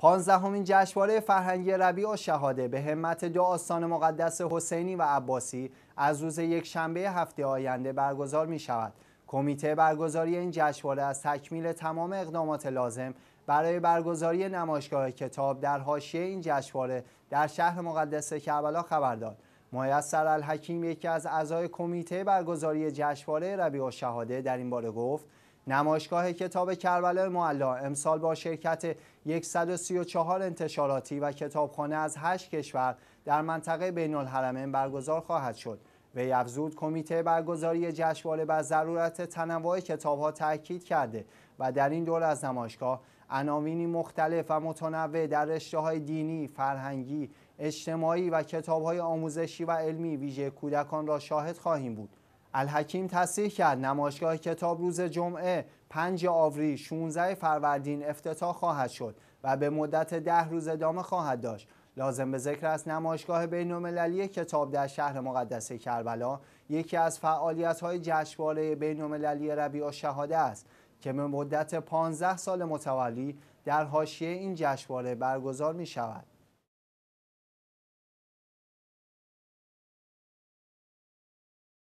پانزدهمین جشنواره فرهنگی ربیع و شهاده به همت دو آستان مقدس حسینی و عباسی از روز یک شنبه هفته آینده برگزار می شود. کمیته برگزاری این جشنواره از تکمیل تمام اقدامات لازم برای برگزاری نمایشگاه کتاب در حاشیه این جشنواره در شهر مقدس کربلا خبر داد. میسر الحکیم یکی از اعضای کمیته برگزاری جشنواره ربیع و شهاده در این باره گفت نمایشگاه کتاب کربلای معلا امسال با شرکت 134 انتشاراتی و کتابخانه از 8 کشور در منطقه بین الحرمین برگزار خواهد شد. و افزود کمیته برگزاری جشنواره بر ضرورت تنوع کتابها تاکید کرده و در این دور از نمایشگاه عناوینی مختلف و متنوع در رشته دینی، فرهنگی، اجتماعی و کتاب های آموزشی و علمی ویژه کودکان را شاهد خواهیم بود. الحکیم تصریح کرد نمایشگاه کتاب روز جمعه 5 آوریل 16 فروردین افتتاح خواهد شد و به مدت ده روز ادامه خواهد داشت لازم به ذکر است نمایشگاه بین‌المللی کتاب در شهر مقدس کربلا یکی از فعالیت‌های جشنواره بینالمللی ربیع الشهاده است که به مدت 15 سال متوالی در حاشیه این جشنواره برگزار می‌شود.